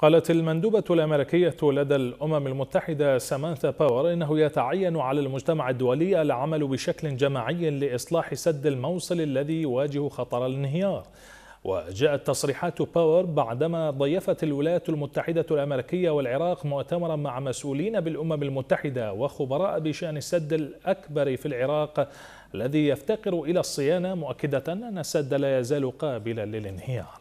قالت المندوبة الأمريكية لدى الأمم المتحدة سامانثا باور إنه يتعين على المجتمع الدولي العمل بشكل جماعي لإصلاح سد الموصل الذي يواجه خطر الانهيار وجاءت تصريحات باور بعدما ضيفت الولايات المتحدة الأمريكية والعراق مؤتمرا مع مسؤولين بالأمم المتحدة وخبراء بشأن السد الأكبر في العراق الذي يفتقر إلى الصيانة مؤكدة أن السد لا يزال قابلا للانهيار